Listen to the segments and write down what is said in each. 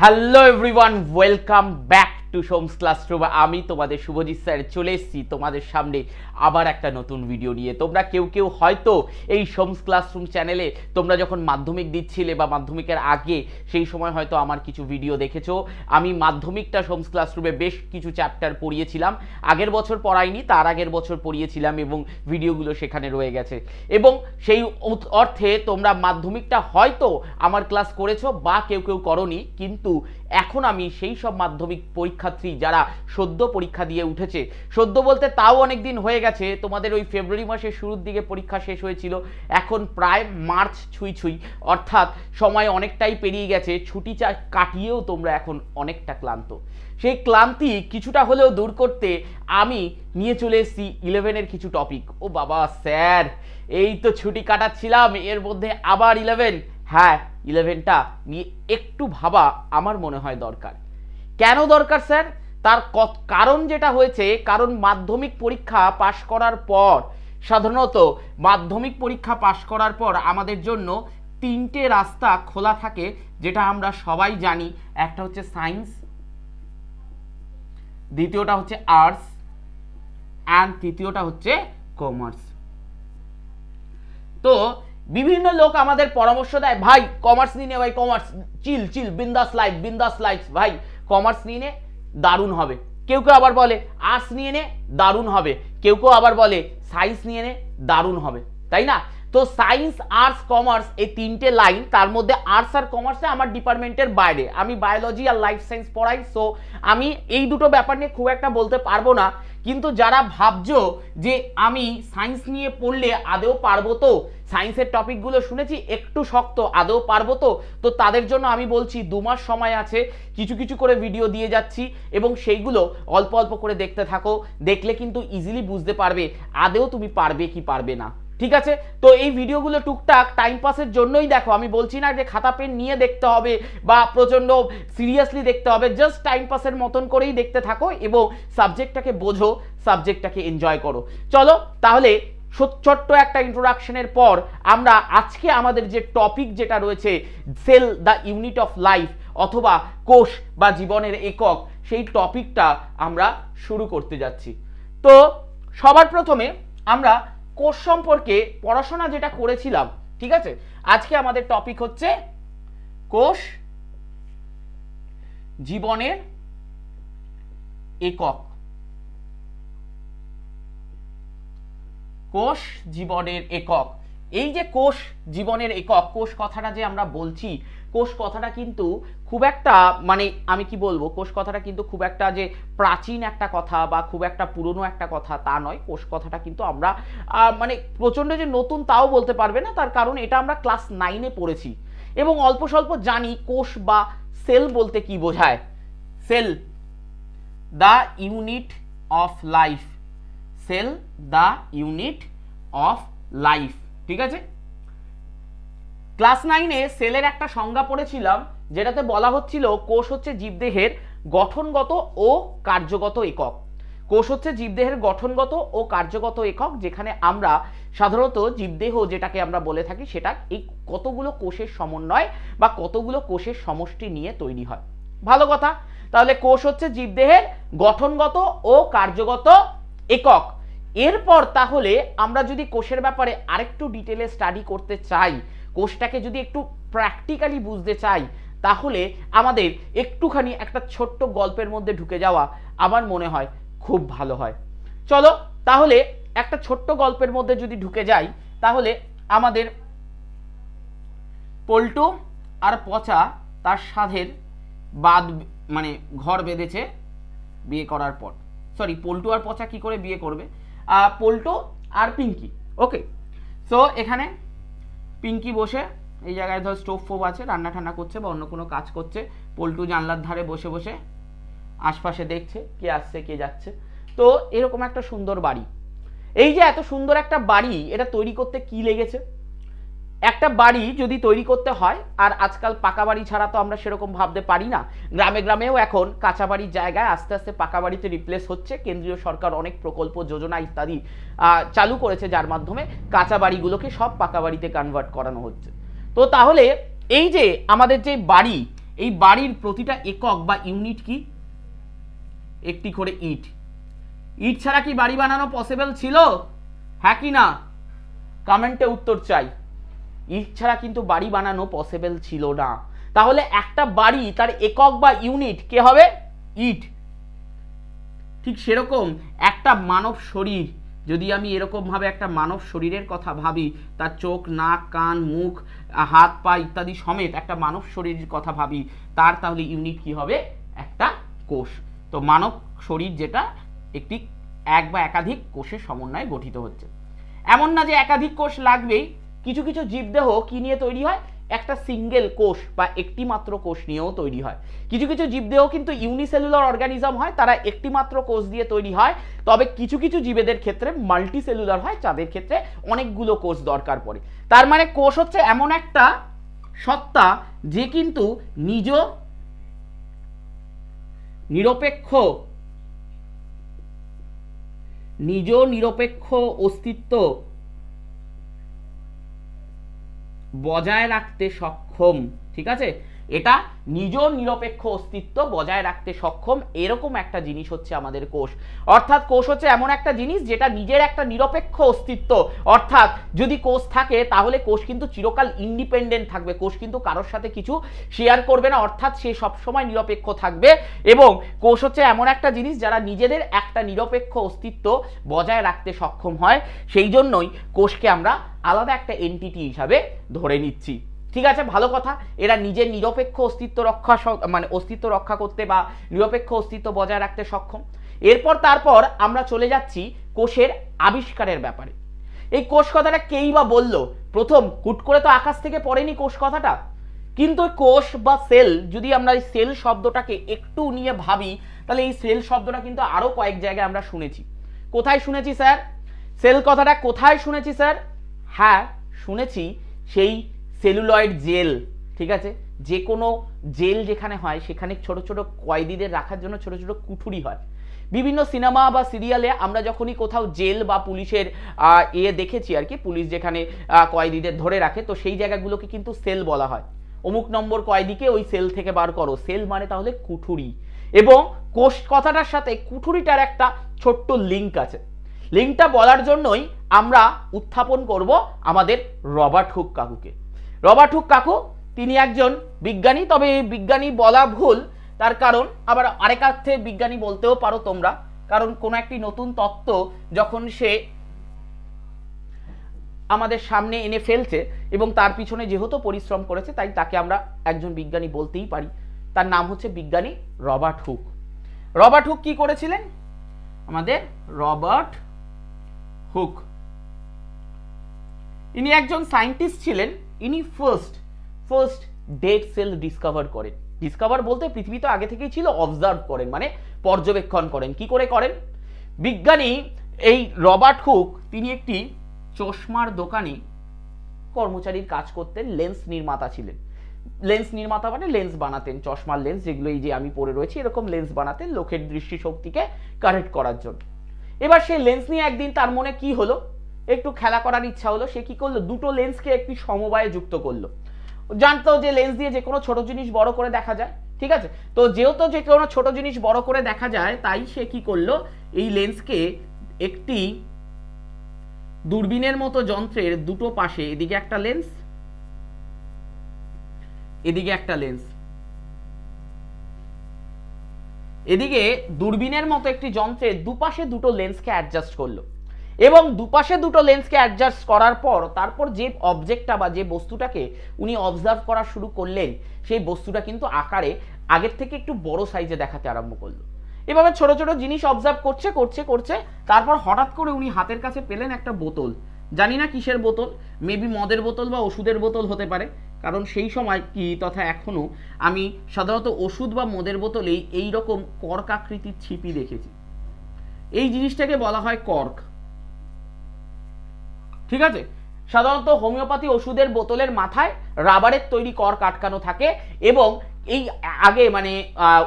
hello everyone welcome back to সোমস classroom আমি তোমাদের শুভজিৎ স্যার চলে এসেছি তোমাদের সামনে আবার একটা নতুন ভিডিও নিয়ে তোমরা কেউ কেউ হয়তো এই সোমস ক্লাসরুম চ্যানেলে তোমরা যখন মাধ্যমিক দিচ্ছিলে বা মাধ্যমিকের আগে সেই সময় হয়তো আমার কিছু ভিডিও দেখেছো আমি মাধ্যমিকটা সোমস ক্লাসরুমে বেশ কিছু চ্যাপ্টার পড়িয়েছিলাম আগের বছর পড়াইনি তার আগের বছর পড়িয়েছিলাম এবং ভিডিওগুলো সেখানে রয়ে গেছে এবং সেই অর্থে তোমরা মাধ্যমিকটা হয়তো আমার ক্লাস করেছো বা কেউ কেউ করনি কিন্তু এখন আমি সেই সব মাধ্যমিক পরীক্ষার্থী যারা সদ্য পরীক্ষা দিয়ে উঠেছে সদ্য বলতে তাও অনেক দিন হয়ে গেছে তোমাদের ওই ফেব্রুয়ারি মাসের শুরুর দিকে পরীক্ষা শেষ হয়েছিল এখন প্রায় মার্চ ছুঁই ছুঁই অর্থাৎ সময় অনেকটাই পেরিয়ে গেছে ছুটি চা কাটিয়েও তোমরা এখন অনেকটা ক্লান্ত সেই ক্লান্তি কিছুটা হলেও দূর করতে আমি নিয়ে চলে এসেছি ইলেভেনের কিছু টপিক ও বাবা স্যার এই তো ছুটি কাটাচ্ছিলাম এর মধ্যে আবার ইলেভেন হ্যাঁ ইলেভেনটা নিয়ে একটু ভাবা আমার মনে হয় দরকার কেন দরকার স্যার তার কারণ যেটা হয়েছে কারণ মাধ্যমিক পরীক্ষা পাশ করার পর সাধারণত মাধ্যমিক পরীক্ষা পাশ করার পর আমাদের জন্য তিনটে রাস্তা খোলা থাকে যেটা আমরা সবাই জানি একটা হচ্ছে সায়েন্স দ্বিতীয়টা হচ্ছে আর্টস অ্যান্ড তৃতীয়টা হচ্ছে কমার্স তো বিভিন্ন লোক আমাদের পরামর্শ দেয় ভাই কমার্স নিয়ে নে ভাই কমার্স চিল চিল বিন্দাস লাইফ বিন্দাস লাইফ ভাই কমার্স নিয়ে নে দারুণ হবে কেউ কেউ আবার বলে আর্টস নিয়ে নে দারুণ হবে কেউ কেউ আবার বলে সায়েন্স নিয়ে নে দারুণ হবে তাই না তো সায়েন্স আর্টস কমার্স এই তিনটে লাইন তার মধ্যে আর্টস আর কমার্সে আমার ডিপার্টমেন্টের বাইরে আমি বায়োলজি আর লাইফ সায়েন্স পড়াই সো আমি এই দুটো ব্যাপার নিয়ে খুব একটা বলতে পারবো না কিন্তু যারা ভাবছো যে আমি সায়েন্স নিয়ে পড়লে আদেও পারবো তো সায়েন্সের টপিকগুলো শুনেছি একটু শক্ত আদেও পারবো তো তো তাদের জন্য আমি বলছি দু মাস সময় আছে কিছু কিছু করে ভিডিও দিয়ে যাচ্ছি এবং সেইগুলো অল্প অল্প করে দেখতে থাকো দেখলে কিন্তু ইজিলি বুঝতে পারবে আদেও তুমি পারবে কি পারবে না ঠিক আছে তো এই ভিডিওগুলো টুকটাক টাইম পাসের জন্যই দেখো আমি বলছি না যে খাতা পেন নিয়ে দেখতে হবে বা প্রচণ্ড সিরিয়াসলি দেখতে হবে জাস্ট টাইম পাসের মতন করেই দেখতে থাকো এবং সাবজেক্টটাকে বোঝো সাবজেক্টটাকে এনজয় করো চলো তাহলে ছোট্ট একটা ইন্ট্রোডাকশনের পর আমরা আজকে আমাদের যে টপিক যেটা রয়েছে cell the unit of life অথবা কোষ বা জীবনের একক সেই টপিকটা আমরা শুরু করতে যাচ্ছি তো সবার প্রথমে আমরা কোর্স সম্পর্কে পড়াশোনা যেটা করেছিলাম ঠিক আছে আজকে আমাদের টপিক হচ্ছে কোষ জীবনের একক কোষ জীবনের একক এই যে কোষ জীবনের একক কোষ কথাটা যে আমরা বলছি কোষ কথাটা কিন্তু খুব একটা মানে আমি কি বলবো কোষ কথাটা কিন্তু খুব একটা যে প্রাচীন একটা কথা বা খুব একটা পুরনো একটা কথা তা নয় কোষ কথাটা কিন্তু আমরা মানে প্রচণ্ড যে নতুন তাও বলতে পারবে না তার কারণ এটা আমরা ক্লাস নাইনে পড়েছি এবং অল্প স্বল্প জানি কোষ বা সেল বলতে কি বোঝায় cell the unit of life cell the unit of life ঠিক আছে ক্লাস নাইনে সেলের একটা সংজ্ঞা পড়েছিলাম যেটাতে বলা হচ্ছিল কোষ হচ্ছে জীবদেহের গঠনগত ও কার্যগত একক কোষ হচ্ছে জীবদেহের গঠনগত ও কার্যগত একক যেখানে আমরা সাধারণত জীবদেহ যেটাকে আমরা বলে থাকি সেটা এই কতগুলো কোষের সমন্বয় বা কতগুলো কোষের সমষ্টি নিয়ে তৈরি হয় ভালো কথা তাহলে কোষ হচ্ছে জীবদেহের গঠনগত ও কার্যগত একক এরপর তাহলে আমরা যদি কোষের ব্যাপারে আরেকটু ডিটেলে স্টাডি করতে চাই কোর্সটাকে যদি একটু প্র্যাকটিক্যালি বুঝতে চাই তাহলে আমাদের একটুখানি একটা ছোট্ট গল্পের মধ্যে ঢুকে যাওয়া আমার মনে হয় খুব ভালো হয় চলো তাহলে একটা ছোট্ট গল্পের মধ্যে যদি ঢুকে যাই তাহলে আমাদের পল্টু আর পচা তার সাধের বাদ মানে ঘর বেঁধেছে বিয়ে করার পর সরি পল্টু আর পচা কি করে বিয়ে করবে পল্টু আর পিঙ্কি ওকে সো এখানে পিঙ্কি বসে এই জায়গায় ধর স্টোভ ফোভ আছে রান্না ঠান্না করছে বা অন্য কোনো কাজ করছে পল্টু জানলার ধারে বসে বসে আশপাশে দেখছে কে আসছে কে যাচ্ছে তো এরকম একটা সুন্দর বাড়ি এই যে এত সুন্দর একটা বাড়ি এটা তৈরি করতে কি লেগেছে একটা বাড়ি যদি তৈরি করতে হয় আর আজকাল পাকা বাড়ি ছাড়া তো আমরা সেরকম ভাবতে পারি না গ্রামে গ্রামেও এখন কাঁচা বাড়ির জায়গায় আস্তে আস্তে পাকা বাড়িতে রিপ্লেস হচ্ছে কেন্দ্রীয় সরকার অনেক প্রকল্প যোজনা ইত্যাদি চালু করেছে যার মাধ্যমে কাঁচা বাড়িগুলোকে সব পাকা বাড়িতে কনভার্ট করানো হচ্ছে তো তাহলে এই যে আমাদের যে বাড়ি এই বাড়ির প্রতিটা একক বা ইউনিট কি একটি করে ইট ইট ছাড়া কি বাড়ি বানানো পসিবল ছিল হ্যাঁ কি না কমেন্টে উত্তর চাই ইট ছাড়া কিন্তু বাড়ি বানানো পসিবল ছিল না তাহলে একটা বাড়ি তার একক বা ইউনিট কে হবে ইট ঠিক সেরকম একটা মানব শরীর যদি আমি এরকমভাবে একটা মানব শরীরের কথা ভাবি তার চোখ নাক কান মুখ হাত পা ইত্যাদি সমেত একটা মানব শরীরের কথা ভাবি তার তাহলে ইউনিট কি হবে একটা কোষ তো মানব শরীর যেটা একটি এক বা একাধিক কোষের সমন্বয়ে গঠিত হচ্ছে এমন না যে একাধিক কোষ লাগবেই কিছু কিছু জীবদেহ কি নিয়ে তৈরি হয় একটা সিঙ্গেল কোষ বা একটি মাত্র কোষ নিয়েও তৈরি হয় কিছু কিছু জীবদেহ কিন্তু ইউনিসেলুলার অর্গানিজম হয় তারা একটি মাত্র কোষ দিয়ে তৈরি হয় তবে কিছু কিছু জীবেদের ক্ষেত্রে মাল্টিসেলুলার হয় যাদের ক্ষেত্রে অনেকগুলো কোষ দরকার পড়ে তার মানে কোষ হচ্ছে এমন একটা সত্তা যে কিন্তু নিজ নিরপেক্ষ নিজ নিরপেক্ষ অস্তিত্ব বজায় রাখতে সক্ষম ঠিক আছে এটা নিজ নিরপেক্ষ অস্তিত্ব বজায় রাখতে সক্ষম এরকম একটা জিনিস হচ্ছে আমাদের কোষ অর্থাৎ কোষ হচ্ছে এমন একটা জিনিস যেটা নিজের একটা নিরপেক্ষ অস্তিত্ব অর্থাৎ যদি কোষ থাকে তাহলে কোষ কিন্তু চিরকাল ইন্ডিপেন্ডেন্ট থাকবে কোষ কিন্তু কারোর সাথে কিছু শেয়ার করবে না অর্থাৎ সে সবসময় নিরপেক্ষ থাকবে এবং কোষ হচ্ছে এমন একটা জিনিস যারা নিজেদের একটা নিরপেক্ষ অস্তিত্ব বজায় রাখতে সক্ষম হয় সেই জন্যই কোষকে আমরা আলাদা একটা এন্টিটি হিসাবে ধরে নিচ্ছি ঠিক আছে ভালো কথা এরা নিজের নিরপেক্ষ অস্তিত্ব রক্ষা মানে অস্তিত্ব রক্ষা করতে বা নিরপেক্ষ অস্তিত্ব বজায় রাখতে সক্ষম এরপর তারপর আমরা চলে যাচ্ছি কোষের আবিষ্কারের ব্যাপারে এই কোষ কথাটা কেই বা বলল প্রথম হুট করে তো আকাশ থেকে পড়েনি কোষ কথাটা কিন্তু কোষ বা সেল যদি আমরা এই সেল শব্দটাকে একটু নিয়ে ভাবি তাহলে এই সেল শব্দটা কিন্তু আরও কয়েক জায়গায় আমরা শুনেছি কোথায় শুনেছি স্যার সেল কথাটা কোথায় শুনেছি স্যার হ্যাঁ শুনেছি সেই সেলুলয়েড জেল ঠিক আছে যে কোনো জেল যেখানে হয় সেখানে ছোট ছোট কয়েদিদের রাখার জন্য ছোট ছোট কুঠুরি হয় বিভিন্ন সিনেমা বা সিরিয়ালে আমরা যখনই কোথাও জেল বা পুলিশের এ ইয়ে দেখেছি আর কি পুলিশ যেখানে কয়েদিদের ধরে রাখে তো সেই জায়গাগুলোকে কিন্তু সেল বলা হয় অমুক নম্বর কয়েদিকে ওই সেল থেকে বার করো সেল মানে তাহলে কুঠুরি এবং কোষ কথাটার সাথে কুঠুরিটার একটা ছোট্ট লিঙ্ক আছে লিঙ্কটা বলার জন্যই আমরা উত্থাপন করব আমাদের রবার্ট হুক কাকুকে রবার্ট হুক কাকু তিনি একজন বিজ্ঞানী তবে বিজ্ঞানী বলা ভুল তার কারণ আবার আরেক অর্থে বিজ্ঞানী বলতেও পারো তোমরা কারণ কোনো একটি নতুন তত্ত্ব যখন সে আমাদের সামনে এনে ফেলছে এবং তার পিছনে যেহেতু পরিশ্রম করেছে তাই তাকে আমরা একজন বিজ্ঞানী বলতেই পারি তার নাম হচ্ছে বিজ্ঞানী রবার্ট হুক রবার্ট হুক কি করেছিলেন আমাদের রবার্ট হুক ইনি একজন সায়েন্টিস্ট ছিলেন ইনি first first dead cell discover করেন ডিসকভার বলতে পৃথিবী তো আগে থেকেই ছিল অবজার্ভ করেন মানে পর্যবেক্ষণ করেন কি করে করেন বিজ্ঞানী এই রবার্ট হুক তিনি একটি চশমার দোকানে কর্মচারীর কাজ করতেন লেন্স নির্মাতা ছিলেন লেন্স নির্মাতা মানে লেন্স বানাতেন চশমার লেন্স যেগুলো এই যে আমি পরে রয়েছি এরকম লেন্স বানাতেন লোকের দৃষ্টিশক্তিকে কারেক্ট করার জন্য এবার সেই লেন্স নিয়ে একদিন তার মনে কি হলো একটু খেলা করার ইচ্ছা হলো সে কি করলো দুটো লেন্সকে একটি সমবায়ে যুক্ত করলো জানতো যে লেন্স দিয়ে যে কোনো ছোট জিনিস বড় করে দেখা যায় ঠিক আছে তো যেহেতু যে কোনো ছোট জিনিস বড় করে দেখা যায় তাই সে কি করলো এই লেন্সকে একটি দূরবীনের মতো যন্ত্রের দুটো পাশে এদিকে একটা লেন্স এদিকে একটা লেন্স এদিকে দূরবীনের মতো একটি যন্ত্রের দুপাশে দুটো লেন্সকে অ্যাডজাস্ট করলো এবং দুপাশে দুটো লেন্সকে অ্যাডজাস্ট করার পর তারপর যে অবজেক্টটা বা যে বস্তুটাকে উনি অবজার্ভ করা শুরু করলেন সেই বস্তুটা কিন্তু আকারে আগের থেকে একটু বড় সাইজে দেখাতে আরম্ভ করলো এভাবে ছোট ছোট জিনিস অবজার্ভ করছে করছে করছে তারপর হঠাৎ করে উনি হাতের কাছে পেলেন একটা বোতল জানি না কিসের বোতল মেবি মদের বোতল বা ওষুধের বোতল হতে পারে কারণ সেই সময় কি তথা এখনও আমি সাধারণত ওষুধ বা মদের বোতলেই এইরকম কর্কাকৃতির ছিপি দেখেছি এই জিনিসটাকে বলা হয় কর্ক ঠিক আছে সাধারণত হোমিওপ্যাথি ওষুধের বোতলের মাথায় রাবারের তৈরি কর কাটকানো থাকে এবং এই আগে মানে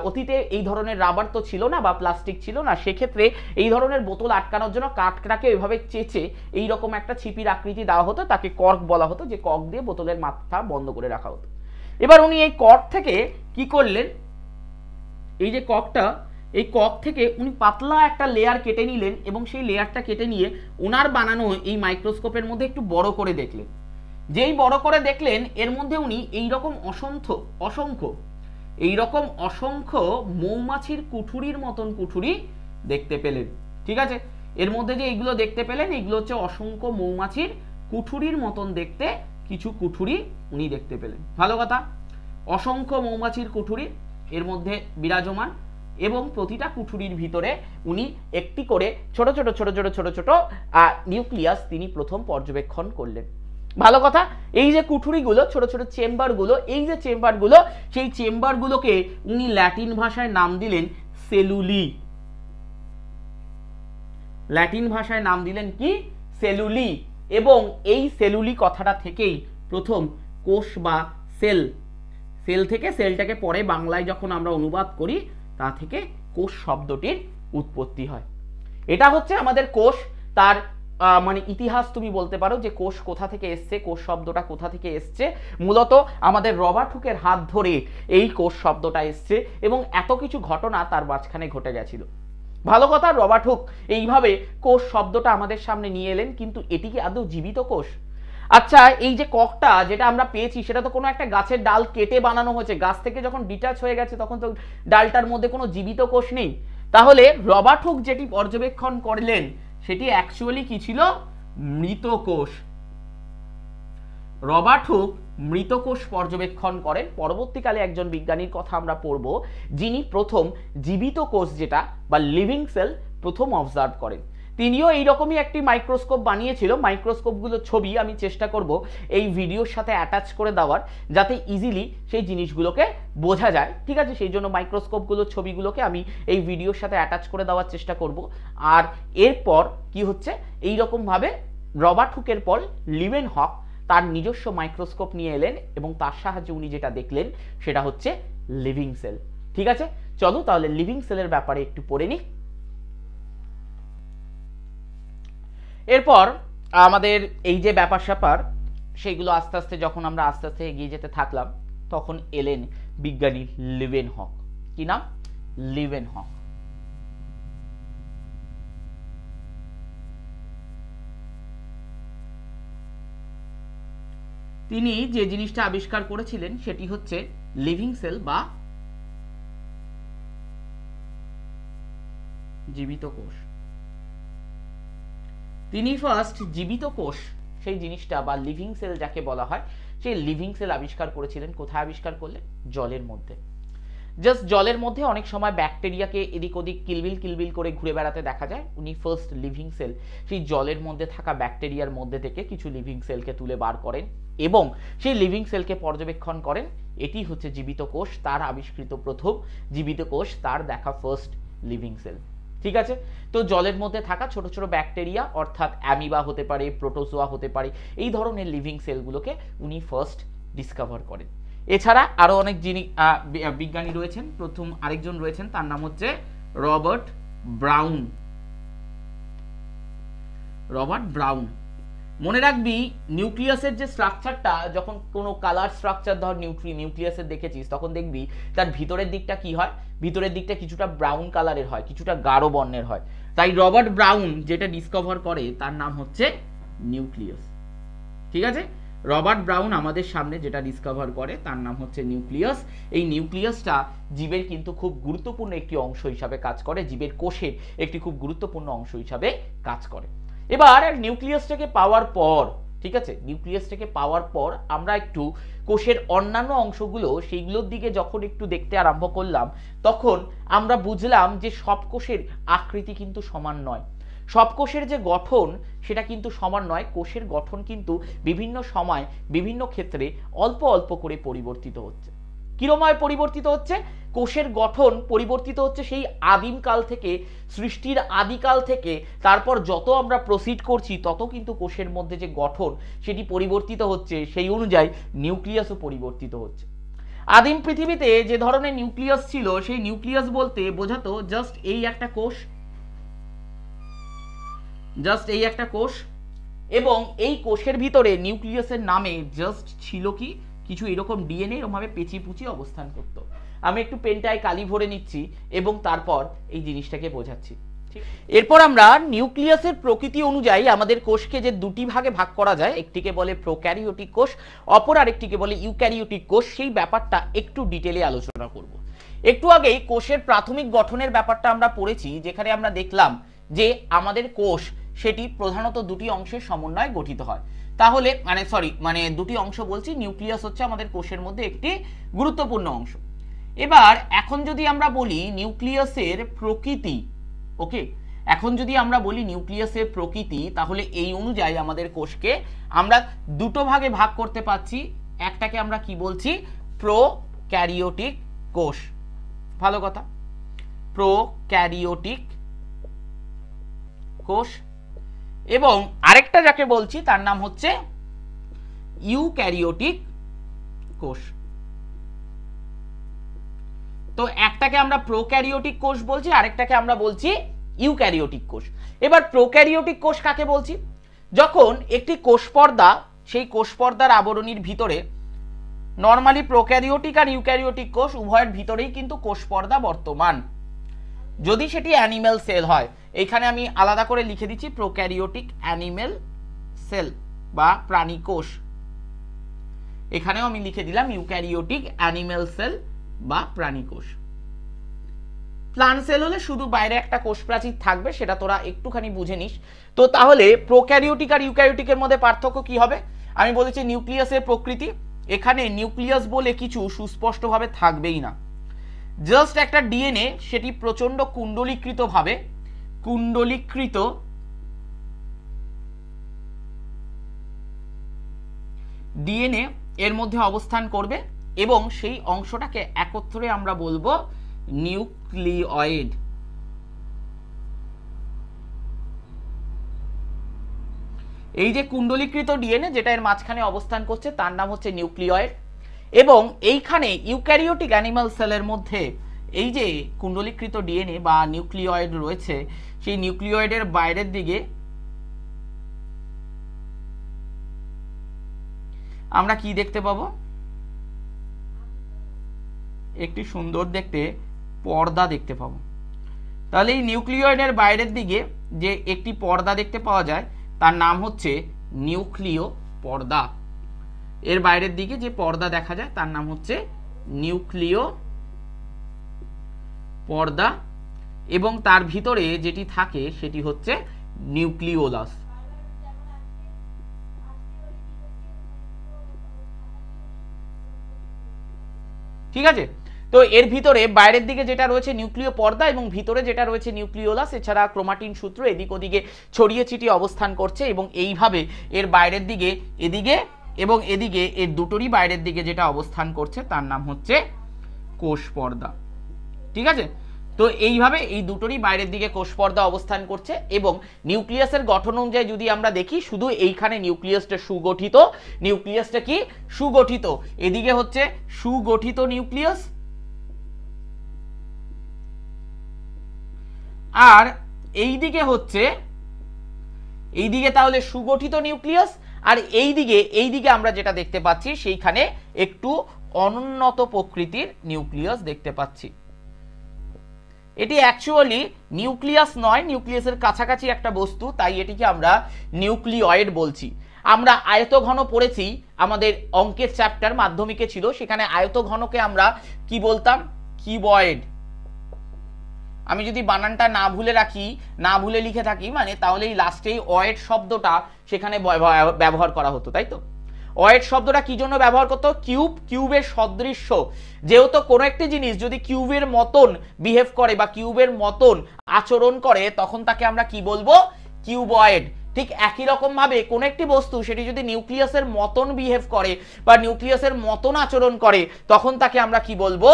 অতীতে এই ধরনের রাবার তো ছিল না বা প্লাস্টিক ছিল না সেক্ষেত্রে এই ধরনের বোতল আটকানোর জন্য কাঠটাকে এভাবে চেচে এই রকম একটা ছিপির আকৃতি দেওয়া হতো তাকে কর্ক বলা হতো যে কর্ক দিয়ে বোতলের মাথা বন্ধ করে রাখা হতো এবার উনি এই কর্ক থেকে কি করলেন এই যে কর্কটা এই কক থেকে উনি পাতলা একটা লেয়ার কেটে নিলেন এবং সেই লেয়ারটা কেটে নিয়ে ওনার বানানো এই মাইক্রোস্কোপের মধ্যে একটু বড় করে দেখলেন যেই বড় করে দেখলেন এর মধ্যে উনি এই রকম অসংখ্য অসংখ্য এই রকম অসংখ্য মৌমাছির কুঠুরির মতন কুঠুরি দেখতে পেলেন ঠিক আছে এর মধ্যে যে এইগুলো দেখতে পেলেন এইগুলো হচ্ছে অসংখ্য মৌমাছির কুঠুরির মতন দেখতে কিছু কুঠুরি উনি দেখতে পেলেন ভালো কথা অসংখ্য মৌমাছির কুঠুরি এর মধ্যে বিরাজমান এবং প্রতিটা কুঠুরির ভিতরে উনি একটি করে ছোট ছোট ছোট ছোট ছোট ছোট নিউক্লিয়াস তিনি প্রথম পর্যবেক্ষণ করলেন ভালো কথা এই যে কুঠুরিগুলো ছোট ছোট চেম্বারগুলো এই যে চেম্বারগুলো সেই চেম্বারগুলোকে উনি ল্যাটিন ভাষায় নাম দিলেন সেলুলি ল্যাটিন ভাষায় নাম দিলেন কি সেলুলি এবং এই সেলুলি কথাটা থেকেই প্রথম কোষ বা সেল সেল থেকে সেলটাকে পরে বাংলায় যখন আমরা অনুবাদ করি তা থেকে কোষ শব্দটির উৎপত্তি হয় এটা হচ্ছে আমাদের কোষ তার মানে ইতিহাস তুমি বলতে পারো যে কোষ কোথা থেকে এসছে কোষ শব্দটা কোথা থেকে এসছে মূলত আমাদের রবার্ট হুকের হাত ধরে এই কোষ শব্দটা এসছে এবং এত কিছু ঘটনা তার মাঝখানে ঘটে গেছিল ভালো কথা রবার্ট হুক এইভাবে কোষ শব্দটা আমাদের সামনে নিয়ে এলেন কিন্তু এটি কি আদৌ জীবিত কোষ আচ্ছা এই যে ককটা যেটা আমরা পেয়েছি সেটা তো কোনো একটা গাছের ডাল কেটে বানানো হয়েছে গাছ থেকে যখন ডিটাচ হয়ে গেছে তখন তো ডালটার মধ্যে কোনো জীবিত কোষ নেই তাহলে রবার্ট হুক যেটি পর্যবেক্ষণ করলেন সেটি অ্যাকচুয়ালি কি ছিল মৃত কোষ রবার্ট হুক মৃতকোষ পর্যবেক্ষণ করেন পরবর্তীকালে একজন বিজ্ঞানীর কথা আমরা পড়ব যিনি প্রথম জীবিত কোষ যেটা বা লিভিং সেল প্রথম অবজার্ভ করেন তিনিও এইরকমই একটি মাইক্রোস্কোপ বানিয়েছিল মাইক্রোস্কোপগুলো ছবি আমি চেষ্টা করব এই ভিডিওর সাথে অ্যাটাচ করে দেওয়ার যাতে ইজিলি সেই জিনিসগুলোকে বোঝা যায় ঠিক আছে সেই জন্য মাইক্রোস্কোপগুলোর ছবিগুলোকে আমি এই ভিডিওর সাথে অ্যাটাচ করে দেওয়ার চেষ্টা করব আর এরপর কি হচ্ছে এই রকমভাবে রবার্ট হুকের পর লিভেন হক তার নিজস্ব মাইক্রোস্কোপ নিয়ে এলেন এবং তার সাহায্যে উনি যেটা দেখলেন সেটা হচ্ছে লিভিং সেল ঠিক আছে চলো তাহলে লিভিং সেলের ব্যাপারে একটু পড়ে নিই এরপর আমাদের এই যে ব্যাপার স্যাপার সেইগুলো আস্তে আস্তে যখন আমরা আস্তে আস্তে এগিয়ে যেতে থাকলাম তখন এলেন বিজ্ঞানী লিভেন হক কি নাম লিভেন হক তিনি যে জিনিসটা আবিষ্কার করেছিলেন সেটি হচ্ছে লিভিং সেল বা জীবিত কোষ তিনি ফার্স্ট জীবিত কোষ সেই জিনিসটা বা লিভিং সেল যাকে বলা হয় সেই লিভিং সেল আবিষ্কার করেছিলেন কোথায় আবিষ্কার করলেন জলের মধ্যে জাস্ট জলের মধ্যে অনেক সময় ব্যাকটেরিয়াকে এদিক ওদিক কিলবিল কিলবিল করে ঘুরে বেড়াতে দেখা যায় উনি ফার্স্ট লিভিং সেল সেই জলের মধ্যে থাকা ব্যাকটেরিয়ার মধ্যে থেকে কিছু লিভিং সেলকে তুলে বার করেন এবং সেই লিভিং সেলকে পর্যবেক্ষণ করেন এটি হচ্ছে জীবিত কোষ তার আবিষ্কৃত প্রথম জীবিত কোষ তার দেখা ফার্স্ট লিভিং সেল ঠিক আছে তো জলের মধ্যে থাকা ছোট ছোট ব্যাকটেরিয়া অর্থাৎ অ্যামিবা হতে পারে প্রোটোজোয়া হতে পারে এই ধরনের লিভিং সেলগুলোকে উনি ফার্স্ট ডিসকভার করেন এছাড়া আরও অনেক যিনি বিজ্ঞানী রয়েছেন প্রথম আরেকজন রয়েছেন তার নাম হচ্ছে রবার্ট ব্রাউন রবার্ট ব্রাউন মনে রাখবি নিউক্লিয়াসের যে স্ট্রাকচারটা যখন কোনো কালার স্ট্রাকচার ধর নিউক্লি নিউক্লিয়াসের দেখেছিস তখন দেখবি তার ভিতরের দিকটা কি হয় ভিতরের দিকটা কিছুটা ব্রাউন কালারের হয় কিছুটা গাঢ় বর্ণের হয় তাই রবার্ট ব্রাউন যেটা ডিসকভার করে তার নাম হচ্ছে নিউক্লিয়াস ঠিক আছে রবার্ট ব্রাউন আমাদের সামনে যেটা ডিসকভার করে তার নাম হচ্ছে নিউক্লিয়াস এই নিউক্লিয়াসটা জীবের কিন্তু খুব গুরুত্বপূর্ণ একটি অংশ হিসাবে কাজ করে জীবের কোষের একটি খুব গুরুত্বপূর্ণ অংশ হিসাবে কাজ করে এবার নিউক্লিয়াস থেকে পাওয়ার পর ঠিক আছে নিউক্লিয়াস থেকে পাওয়ার পর আমরা একটু কোষের অন্যান্য অংশগুলো সেইগুলোর দিকে যখন একটু দেখতে আরম্ভ করলাম তখন আমরা বুঝলাম যে সব কোষের আকৃতি কিন্তু সমান নয় সব কোষের যে গঠন সেটা কিন্তু সমান নয় কোষের গঠন কিন্তু বিভিন্ন সময় বিভিন্ন ক্ষেত্রে অল্প অল্প করে পরিবর্তিত হচ্ছে কিরময় পরিবর্তিত হচ্ছে কোষের গঠন পরিবর্তিত হচ্ছে সেই আদিমকাল থেকে সৃষ্টির আদিকাল থেকে তারপর যত আমরা প্রসিড করছি তত কিন্তু কোষের মধ্যে যে গঠন সেটি পরিবর্তিত হচ্ছে সেই অনুযায়ী নিউক্লিয়াসও পরিবর্তিত হচ্ছে আদিম পৃথিবীতে যে ধরনের নিউক্লিয়াস ছিল সেই নিউক্লিয়াস বলতে বোঝাতো জাস্ট এই একটা কোষ জাস্ট এই একটা কোষ এবং এই কোষের ভিতরে নিউক্লিয়াসের নামে জাস্ট ছিল কি কিছু এরকম ডিএনএ এরকমভাবে পেঁচিয়ে পুচি অবস্থান করত আমি একটু পেনটায় কালি ভরে নিচ্ছি এবং তারপর এই জিনিসটাকে বোঝাচ্ছি এরপর আমরা নিউক্লিয়াসের প্রকৃতি অনুযায়ী আমাদের কোষকে যে দুটি ভাগে ভাগ করা যায় একটিকে বলে প্রোক্যারিওটিক কোষ অপর আরেকটিকে বলে ইউক্যারিওটিক কোষ সেই ব্যাপারটা একটু ডিটেলে আলোচনা করব একটু আগেই কোষের প্রাথমিক গঠনের ব্যাপারটা আমরা পড়েছি যেখানে আমরা দেখলাম যে আমাদের কোষ সেটি প্রধানত দুটি অংশের সমন্বয়ে গঠিত হয় তাহলে মানে সরি মানে দুটি অংশ বলছি নিউক্লিয়াস হচ্ছে আমাদের কোষের মধ্যে একটি গুরুত্বপূর্ণ অংশ এবার এখন যদি আমরা বলি নিউক্লিয়াসের প্রকৃতি ওকে এখন যদি আমরা বলি নিউক্লিয়াসের প্রকৃতি তাহলে এই অনুযায়ী আমাদের কোষকে আমরা দুটো ভাগে ভাগ করতে পারছি একটাকে আমরা কি বলছি প্রো ক্যারিওটিক কোষ ভালো কথা প্রো ক্যারিওটিক কোষ এবং আরেকটা যাকে বলছি তার নাম হচ্ছে ইউক্যারিওটিক কোষ তো একটাকে আমরা প্রোক্যারিওটিক কোষ বলছি আরেকটাকে আমরা বলছি ইউক্যারিওটিক কোষ এবার প্রোক্যারিওটিক কোষ কাকে বলছি যখন একটি কোষ পর্দা সেই কোষ পর্দার আবরণীর ভিতরে নর্মালি প্রোক্যারিওটিক আর ইউক্যারিওটিক কোষ উভয়ের ভিতরেই কিন্তু কোষ পর্দা বর্তমান যদি সেটি অ্যানিমেল সেল হয় এখানে আমি আলাদা করে লিখে দিচ্ছি প্রোক্যারিওটিক অ্যানিমেল সেল বা প্রাণী কোষ এখানেও আমি লিখে দিলাম ইউক্যারিওটিক অ্যানিমেল সেল বা প্রাণী কোষ প্লান সেল হলে শুধু বাইরে একটা কোষ প্রাচীর থাকবে সেটা তোরা একটুখানি বুঝে নিস তো তাহলে প্রোক্যারিওটিক আর ইউক্যারিওটিকের মধ্যে পার্থক্য কি হবে আমি বলেছি নিউক্লিয়াসের প্রকৃতি এখানে নিউক্লিয়াস বলে কিছু সুস্পষ্টভাবে থাকবেই না জাস্ট একটা ডিএনএ সেটি প্রচণ্ড কুণ্ডলীকৃতভাবে কুণ্ডলীকৃত ডিএনএ এর মধ্যে অবস্থান করবে এবং সেই অংশটাকে একত্রে আমরা বলবো নিউক্লিয়েড এই যে কুণ্ডলীকৃত ডিএনএ যেটা এর মাঝখানে অবস্থান করছে তার নাম হচ্ছে নিউক্লিয়েড এবং এইখানে ইউক্যারিওটিক অ্যানিমাল সেলের মধ্যে এই যে কুণ্ডলীকৃত ডিএনএ বা নিউক্লিয়য়েড রয়েছে সেই নিউক্লিয়য়েডের বাইরের দিকে আমরা কি দেখতে পাবো একটি সুন্দর দেখতে পর্দা দেখতে পাবো তাহলে এই নিউক্লিয়য়েডের বাইরের দিকে যে একটি পর্দা দেখতে পাওয়া যায় তার নাম হচ্ছে নিউক্লিয় পর্দা এর বাইরের দিকে যে পর্দা দেখা যায় তার নাম হচ্ছে নিউক্লিও পর্দা এবং তার ভিতরে যেটি থাকে সেটি হচ্ছে নিউক্লিওলাস ঠিক আছে তো এর ভিতরে বাইরের দিকে যেটা রয়েছে নিউক্লিয় পর্দা এবং ভিতরে যেটা রয়েছে নিউক্লিওলাস এছাড়া ক্রোমাটিন সূত্র এদিক ওদিকে ছড়িয়ে ছিটিয়ে অবস্থান করছে এবং এইভাবে এর বাইরের দিকে এদিকে এবং এদিকে এর দুটোরই বাইরের দিকে যেটা অবস্থান করছে তার নাম হচ্ছে কোষ পর্দা ঠিক আছে তো এইভাবে এই দুটোরই বাইরের দিকে কোষ পর্দা অবস্থান করছে এবং নিউক্লিয়াসের গঠন অনুযায়ী যদি আমরা দেখি শুধু এইখানে নিউক্লিয়াসটা সুগঠিত নিউক্লিয়াসটা কি সুগঠিত এদিকে হচ্ছে সুগঠিত নিউক্লিয়াস আর এই দিকে হচ্ছে এইদিকে তাহলে সুগঠিত নিউক্লিয়াস আর এই দিকে এই দিকে আমরা যেটা দেখতে পাচ্ছি সেইখানে একটু অনুন্নত প্রকৃতির নিউক্লিয়াস দেখতে পাচ্ছি এটি অ্যাকচুয়ালি নিউক্লিয়াস নয় নিউক্লিয়াসের কাছাকাছি একটা বস্তু তাই এটিকে আমরা নিউক্লিয়েড বলছি আমরা আয়ত ঘন পড়েছি আমাদের অঙ্কের চ্যাপ্টার মাধ্যমিকে ছিল সেখানে আয়ত ঘনকে আমরা কি বলতাম কিবয়েড আমি যদি বানানটা না ভুলে রাখি না ভুলে লিখে থাকি মানে তাহলে এই লাস্টে এই অয়েড শব্দটা সেখানে ব্যবহার করা হতো তাই তো অয়েড শব্দটা কি জন্য ব্যবহার করতো কিউব কিউবের সদৃশ্য যেহেতু কোনো একটি জিনিস যদি কিউবের মতন বিহেভ করে বা কিউবের মতন আচরণ করে তখন তাকে আমরা কি বলবো কিউবয়েড ঠিক একই রকমভাবে কোনো একটি বস্তু সেটি যদি নিউক্লিয়াসের মতন বিহেভ করে বা নিউক্লিয়াসের মতন আচরণ করে তখন তাকে আমরা কি বলবো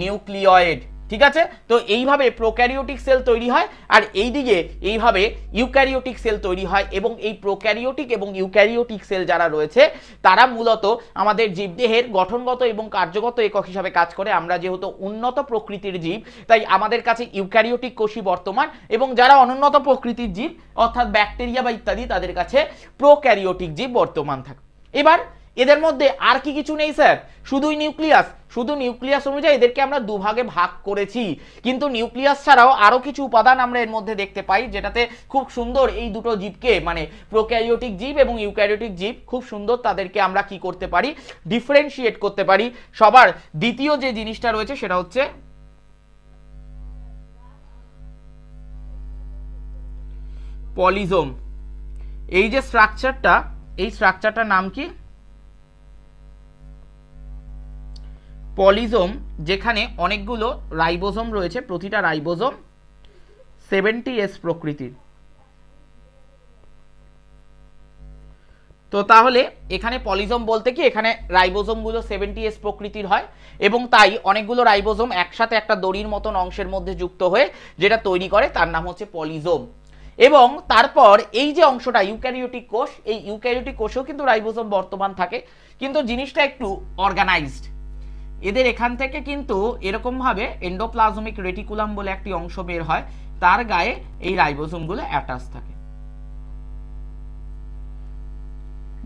নিউক্লিয়য়েড ঠিক আছে তো এইভাবে প্রোক্যারিওটিক সেল তৈরি হয় আর এই দিকে এইভাবে ইউক্যারিওটিক সেল তৈরি হয় এবং এই প্রোক্যারিওটিক এবং ইউক্যারিওটিক সেল যারা রয়েছে তারা মূলত আমাদের জীবদেহের গঠনগত এবং কার্যগত একক হিসাবে কাজ করে আমরা যেহেতু উন্নত প্রকৃতির জীব তাই আমাদের কাছে ইউক্যারিওটিক কোষই বর্তমান এবং যারা অনুন্নত প্রকৃতির জীব অর্থাৎ ব্যাকটেরিয়া বা ইত্যাদি তাদের কাছে প্রোক্যারিওটিক জীব বর্তমান থাকে এবার এদের মধ্যে আর কি কিছু নেই স্যার শুধুই নিউক্লিয়াস শুধু নিউক্লিয়াস অনুযায়ী এদেরকে আমরা দুভাগে ভাগ করেছি কিন্তু নিউক্লিয়াস ছাড়াও আরও কিছু উপাদান আমরা এর মধ্যে দেখতে পাই যেটাতে খুব সুন্দর এই দুটো জীবকে মানে প্রোক্যারিওটিক জীব এবং ইউক্যারিওটিক জীব খুব সুন্দর তাদেরকে আমরা কি করতে পারি ডিফারেন্সিয়েট করতে পারি সবার দ্বিতীয় যে জিনিসটা রয়েছে সেটা হচ্ছে পলিজম এই যে স্ট্রাকচারটা এই স্ট্রাকচারটার নাম কি পলিজোম যেখানে অনেকগুলো রাইবোজোম রয়েছে প্রতিটা রাইবোজোম সেভেন্টি এস প্রকৃতির তো তাহলে এখানে পলিজম বলতে কি এখানে রাইবোজোমগুলো সেভেন্টি এস প্রকৃতির হয় এবং তাই অনেকগুলো রাইবোজোম একসাথে একটা দড়ির মতন অংশের মধ্যে যুক্ত হয়ে যেটা তৈরি করে তার নাম হচ্ছে পলিজোম এবং তারপর এই যে অংশটা ইউক্যারিওটিক কোষ এই ইউক্যারিওটিক কোষেও কিন্তু রাইবোজোম বর্তমান থাকে কিন্তু জিনিসটা একটু অর্গানাইজড এদের এখান থেকে কিন্তু এরকমভাবে এন্ডোপ্লাজমিক রেটিকুলাম বলে একটি অংশ বের হয় তার গায়ে এই রাইবোজোমগুলো অ্যাটাচ থাকে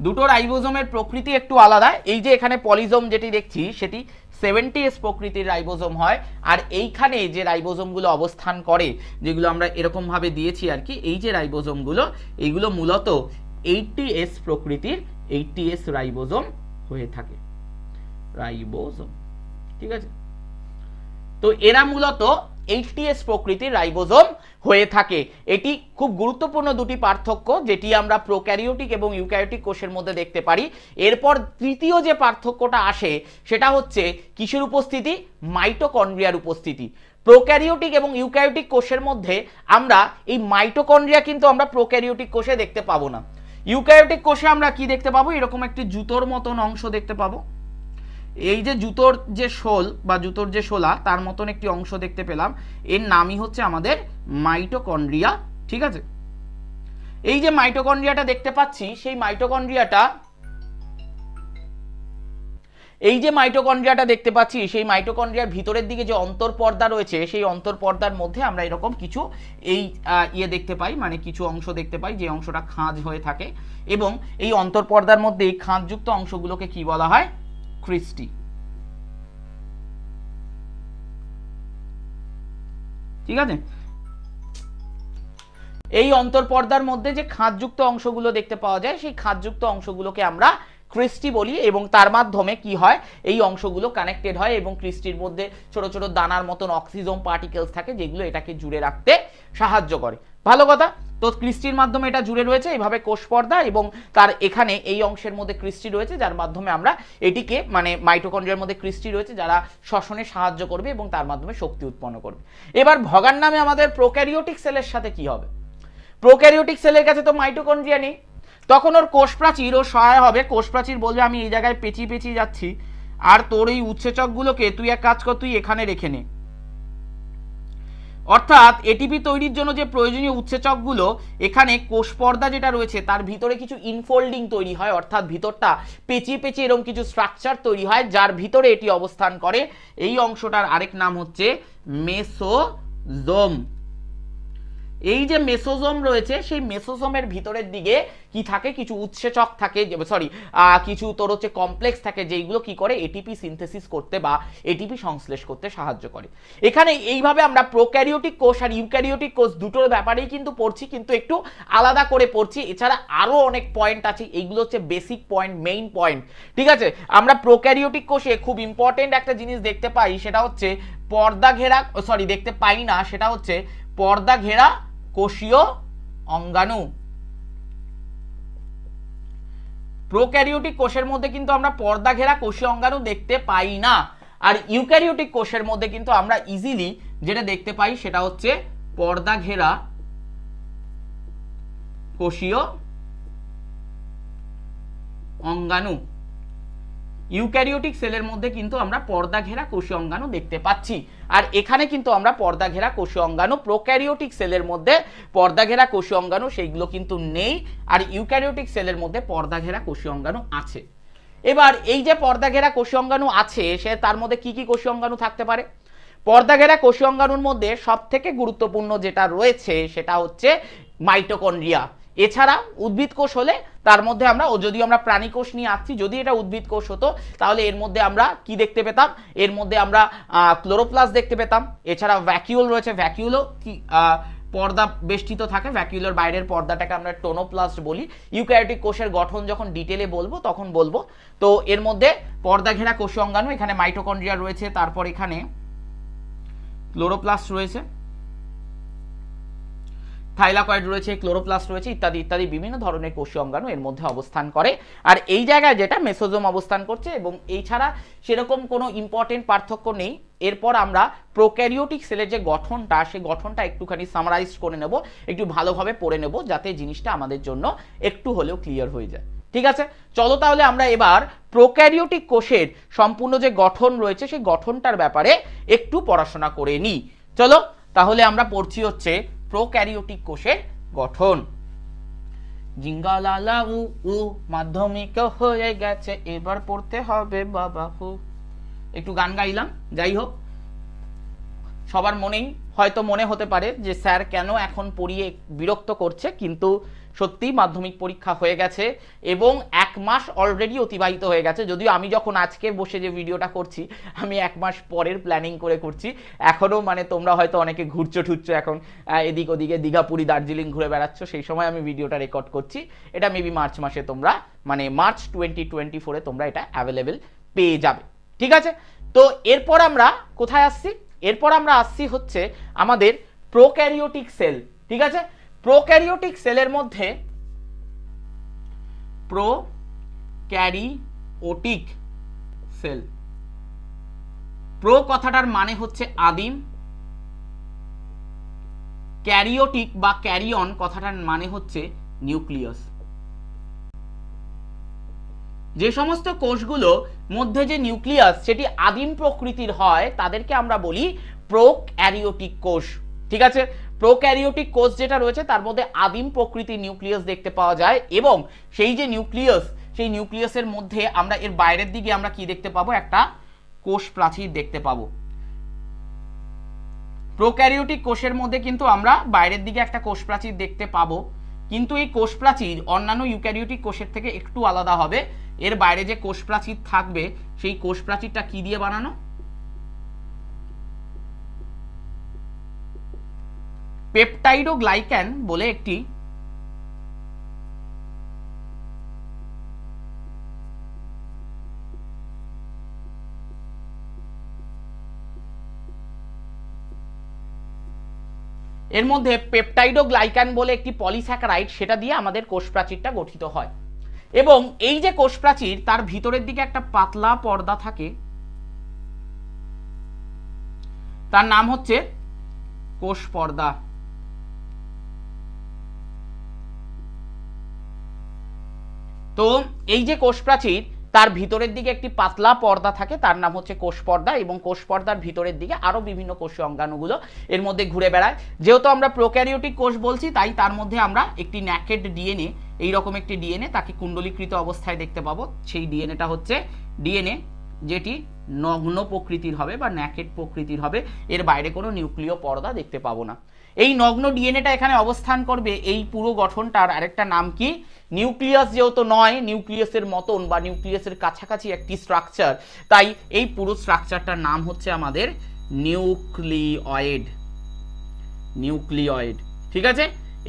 দুটো রাইবোজোমের প্রকৃতি একটু আলাদা এই যে এখানে পলিজোম যেটি দেখছি সেটি সেভেন্টি এস প্রকৃতির রাইবোজোম হয় আর এইখানে যে রাইবোজোমগুলো অবস্থান করে যেগুলো আমরা এরকমভাবে দিয়েছি আর কি এই যে রাইবোজোমগুলো এইগুলো মূলত এইটটি এস প্রকৃতির এইটটি এস রাইবোজোম হয়ে থাকে রাইবোজোম ঠিক আছে তো এরা মূলত এইটিএস প্রকৃতির রাইবোজোম হয়ে থাকে এটি খুব গুরুত্বপূর্ণ দুটি পার্থক্য যেটি আমরা প্রোক্যারিওটিক এবং ইউক্যারিওটিক কোষের মধ্যে দেখতে পারি এরপর তৃতীয় যে পার্থক্যটা আসে সেটা হচ্ছে কিসের উপস্থিতি মাইটোকন্ড্রিয়ার উপস্থিতি প্রোক্যারিওটিক এবং ইউক্যারিওটিক কোষের মধ্যে আমরা এই মাইটোকন্ড্রিয়া কিন্তু আমরা প্রোক্যারিওটিক কোষে দেখতে পাবো না ইউক্যারিওটিক কোষে আমরা কি দেখতে পাবো এরকম একটি জুতোর মতন অংশ দেখতে পাবো এই যে জুতোর যে শোল বা জুতোর যে শোলা তার মতন একটি অংশ দেখতে পেলাম এর নামই হচ্ছে আমাদের মাইটোকন্ড্রিয়া ঠিক আছে এই যে মাইটোকন্ড্রিয়াটা দেখতে পাচ্ছি সেই মাইটোকন্ড্রিয়াটা এই যে মাইটোকন্ড্রিয়াটা দেখতে পাচ্ছি সেই মাইটোকন্ড্রিয়ার ভিতরের দিকে যে পর্দা রয়েছে সেই পর্দার মধ্যে আমরা এরকম কিছু এই ইয়ে দেখতে পাই মানে কিছু অংশ দেখতে পাই যে অংশটা খাঁজ হয়ে থাকে এবং এই পর্দার মধ্যে এই খাঁজযুক্ত অংশগুলোকে কি বলা হয় Christi. ঠিক আছে এই অন্তর্পর্দার মধ্যে যে খাদযুক্ত অংশগুলো দেখতে পাওয়া যায় সেই খাদযুক্ত অংশগুলোকে আমরা ক্রিস্টি বলি এবং তার মাধ্যমে কি হয় এই অংশগুলো কানেক্টেড হয় এবং ক্রিস্টির মধ্যে ছোট ছোট দানার মতন অক্সিজম পার্টিকেলস থাকে যেগুলো এটাকে জুড়ে রাখতে সাহায্য করে ভালো কথা তো কৃষ্টির মাধ্যমে এটা জুড়ে রয়েছে এইভাবে কোষ পর্দা এবং তার এখানে এই অংশের মধ্যে কৃষ্টি রয়েছে যার মাধ্যমে আমরা এটিকে মানে মাইটোকন্ড্রিয়ার মধ্যে কৃষ্টি রয়েছে যারা শ্বসনে সাহায্য করবে এবং তার মাধ্যমে শক্তি উৎপন্ন করবে এবার ভগার নামে আমাদের প্রোক্যারিওটিক সেলের সাথে কি হবে প্রোক্যারিওটিক সেলের কাছে তো মাইটোকন্ড্রিয়া নেই তখন ওর কোষ প্রাচীর ও সহায় হবে কোষ প্রাচীর বলবে আমি এই জায়গায় পেঁচিয়ে পেঁচিয়ে যাচ্ছি আর তোর এই উৎসেচকগুলোকে তুই এক কাজ কর তুই এখানে রেখে নে অর্থাৎ এটিপি তৈরির জন্য যে প্রয়োজনীয় উৎসেচকগুলো এখানে কোষ পর্দা যেটা রয়েছে তার ভিতরে কিছু ইনফোল্ডিং তৈরি হয় অর্থাৎ ভিতরটা পেঁচিয়ে পেঁচিয়ে এরকম কিছু স্ট্রাকচার তৈরি হয় যার ভিতরে এটি অবস্থান করে এই অংশটার আরেক নাম হচ্ছে মেসোজোম এই যে মেসোজোম রয়েছে সেই মেসোজোমের ভিতরের দিকে কি থাকে কিছু উৎসেচক থাকে সরি কিছু তোর হচ্ছে কমপ্লেক্স থাকে যেইগুলো কি করে এটিপি সিনথেসিস করতে বা এটিপি সংশ্লেষ করতে সাহায্য করে এখানে এইভাবে আমরা প্রোক্যারিওটিক কোষ আর ইউক্যারিওটিক কোষ দুটোর ব্যাপারেই কিন্তু পড়ছি কিন্তু একটু আলাদা করে পড়ছি এছাড়া আরও অনেক পয়েন্ট আছে এইগুলো হচ্ছে বেসিক পয়েন্ট মেইন পয়েন্ট ঠিক আছে আমরা প্রোক্যারিওটিক কোষে খুব ইম্পর্টেন্ট একটা জিনিস দেখতে পাই সেটা হচ্ছে পর্দা ঘেরা সরি দেখতে পাই না সেটা হচ্ছে পর্দা ঘেরা কোষীয় অঙ্গাণু প্রোক্যারিওটিক কোষের মধ্যে কিন্তু আমরা পর্দা ঘেরা কোষীয় অঙ্গাণু দেখতে পাই না আর ইউক্যারিওটিক কোষের মধ্যে কিন্তু আমরা ইজিলি যেটা দেখতে পাই সেটা হচ্ছে পর্দা ঘেরা কোষীয় অঙ্গাণু ইউক্যারিওটিক সেলের মধ্যে কিন্তু আমরা পর্দা ঘেরা কোষীয় অঙ্গাণু দেখতে পাচ্ছি আর এখানে কিন্তু আমরা পর্দা ঘেরা কোষীয় অঙ্গাণু প্রোক্যারিওটিক সেলের মধ্যে পর্দা ঘেরা কোষীয় অঙ্গাণু সেইগুলো কিন্তু নেই আর ইউক্যারিওটিক সেলের মধ্যে পর্দা ঘেরা কোষীয় অঙ্গাণু আছে এবার এই যে পর্দা ঘেরা কোষীয় অঙ্গাণু আছে সে তার মধ্যে কি কি কোষীয় অঙ্গাণু থাকতে পারে পর্দা ঘেরা কোষীয় অঙ্গাণুর মধ্যে সবথেকে গুরুত্বপূর্ণ যেটা রয়েছে সেটা হচ্ছে মাইটোকন্ড্রিয়া এছাড়া উদ্ভিদ কোষ হলে তার মধ্যে আমরা যদি আমরা প্রাণী কোষ নিয়ে আসছি যদি এটা উদ্ভিদ কোষ হতো তাহলে এর মধ্যে আমরা কি দেখতে পেতাম এর মধ্যে আমরা ক্লোরোপ্লাস দেখতে পেতাম এছাড়া ভ্যাকিউল রয়েছে ভ্যাকিউলও কি পর্দা বেষ্টিত থাকে ভ্যাকিউলার বাইরের পর্দাটাকে আমরা টোনোপ্লাস্ট বলি ইউক্যারিটিক কোষের গঠন যখন ডিটেলে বলবো তখন বলবো তো এর মধ্যে পর্দা ঘেরা কোষ অঙ্গাণু এখানে মাইটোকন্ড্রিয়া রয়েছে তারপর এখানে ক্লোরোপ্লাস্ট রয়েছে থাইলাকয়েড রয়েছে ক্লোরোপ্লাস্ট রয়েছে ইত্যাদি ইত্যাদি বিভিন্ন ধরনের কোষীয় অঙ্গাণু এর মধ্যে অবস্থান করে আর এই জায়গায় যেটা মেসোজোম অবস্থান করছে এবং এই ছাড়া সেরকম কোনো ইম্পর্টেন্ট পার্থক্য নেই এরপর আমরা প্রোক্যারিওটিক সেলের যে গঠনটা সেই গঠনটা একটুখানি সামারাইজ করে নেব একটু ভালোভাবে পড়ে নেব যাতে জিনিসটা আমাদের জন্য একটু হলেও ক্লিয়ার হয়ে যায় ঠিক আছে চলো তাহলে আমরা এবার প্রোক্যারিওটিক কোষের সম্পূর্ণ যে গঠন রয়েছে সেই গঠনটার ব্যাপারে একটু পড়াশোনা করে নিই চলো তাহলে আমরা পড়ছি হচ্ছে প্রোক্যারিওটিক কোষের গঠন জিঙ্গালালা উ উ মাধ্যমিক হয়ে গেছে এবার পড়তে হবে বাবা হু একটু গান গাইলাম যাই হোক সবার মনেই হয়তো মনে হতে পারে যে স্যার কেন এখন পড়িয়ে বিরক্ত করছে কিন্তু সত্যি মাধ্যমিক পরীক্ষা হয়ে গেছে এবং এক মাস অলরেডি অতিবাহিত হয়ে গেছে যদিও আমি যখন আজকে বসে যে ভিডিওটা করছি আমি এক মাস পরের প্ল্যানিং করে করছি এখনও মানে তোমরা হয়তো অনেকে ঘুরছো ঠুরছো এখন এদিক ওদিকে দীঘাপুরি দার্জিলিং ঘুরে বেড়াচ্ছ সেই সময় আমি ভিডিওটা রেকর্ড করছি এটা মেবি মার্চ মাসে তোমরা মানে মার্চ টোয়েন্টি টোয়েন্টি ফোরে তোমরা এটা অ্যাভেলেবেল পেয়ে যাবে ঠিক আছে তো এরপর আমরা কোথায় আসছি এরপর আমরা আসছি হচ্ছে আমাদের প্রোক্যারিওটিক সেল ঠিক আছে প্রোক্যারিওটিক সেলের মধ্যে প্রো ক্যারিওটিক সেল প্রো কথাটার মানে হচ্ছে আদিম ক্যারিওটিক বা ক্যারিয়ন কথাটার মানে হচ্ছে নিউক্লিয়াস যে সমস্ত কোষগুলো মধ্যে যে নিউক্লিয়াস সেটি আদিম প্রকৃতির হয় তাদেরকে আমরা বলি ক্যারিওটিক কোষ ঠিক আছে প্রোক্যারিওটিক কোষ যেটা রয়েছে তার মধ্যে আদিম প্রকৃতির নিউক্লিয়াস দেখতে পাওয়া যায় এবং সেই যে নিউক্লিয়াস সেই নিউক্লিয়াসের মধ্যে আমরা এর বাইরের দিকে আমরা কি দেখতে পাবো একটা কোষ প্রাচীর দেখতে পাবো প্রোক্যারিওটিক কোষের মধ্যে কিন্তু আমরা বাইরের দিকে একটা কোষ প্রাচীর দেখতে পাবো কিন্তু এই কোষ প্রাচীর অন্যান্য ইউক্যারিওটিক কোষের থেকে একটু আলাদা হবে এর বাইরে যে কোষ প্রাচীর থাকবে সেই কোষ প্রাচীরটা কি দিয়ে বানানো গ্লাইক্যান বলে একটি এর মধ্যে পেপটাইডোগ্লাইকান বলে একটি পলিস্যাকারাইড সেটা দিয়ে আমাদের কোষ প্রাচীরটা গঠিত হয় এবং এই যে কোষ প্রাচীর তার ভিতরের দিকে একটা পাতলা পর্দা থাকে তার নাম হচ্ছে কোষ পর্দা তো এই যে কোষ প্রাচীর তার ভিতরের দিকে একটি পাতলা পর্দা থাকে তার নাম হচ্ছে কোষ পর্দা এবং কোষ পর্দার ভিতরের দিকে আরও বিভিন্ন কোষীয় অঙ্গাণুগুলো এর মধ্যে ঘুরে বেড়ায় যেহেতু আমরা প্রোক্যারিওটিক কোষ বলছি তাই তার মধ্যে আমরা একটি ন্যাকেড ডিএনএ এই রকম একটি ডিএনএ তাকে কুণ্ডলীকৃত অবস্থায় দেখতে পাবো সেই ডিএনএটা হচ্ছে ডিএনএ যেটি নগ্ন প্রকৃতির হবে বা ন্যাকেড প্রকৃতির হবে এর বাইরে কোনো নিউক্লিয় পর্দা দেখতে পাবো না এই নগ্ন ডিএনএটা এখানে অবস্থান করবে এই পুরো গঠনটার আরেকটা নাম কি নিউক্লিয়াস যেহেতু নয় নিউক্লিয়াসের মতন বা নিউক্লিয়াসের কাছাকাছি একটি স্ট্রাকচার তাই এই পুরো স্ট্রাকচারটার নাম হচ্ছে আমাদের নিউক্লিয়েড নিউক্লিয়েড ঠিক আছে